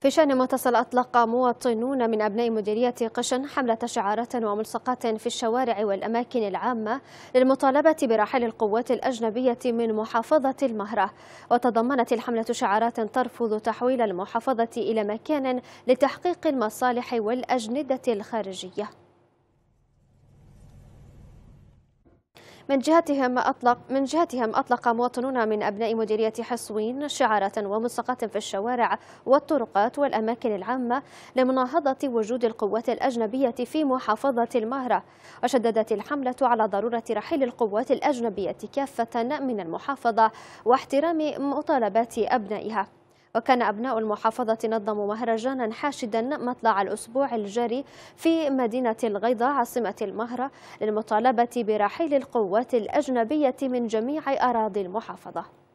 في شأن متصل أطلق مواطنون من أبناء مديرية قشن حملة شعارات وملصقات في الشوارع والأماكن العامة للمطالبة برحيل القوات الأجنبية من محافظة المهرة وتضمنت الحملة شعارات ترفض تحويل المحافظة إلى مكان لتحقيق المصالح والأجندة الخارجية من جهتهم أطلق من جهتهم أطلق مواطنون من أبناء مديرية حصوين شعارات وملصقات في الشوارع والطرقات والأماكن العامة لمناهضة وجود القوات الأجنبية في محافظة المهرة وشددت الحملة على ضرورة رحيل القوات الأجنبية كافة من المحافظة واحترام مطالبات أبنائها وكان أبناء المحافظة نظموا مهرجانا حاشدا مطلع الأسبوع الجاري في مدينة الغيضة عاصمة المهرة للمطالبة برحيل القوات الأجنبية من جميع أراضي المحافظة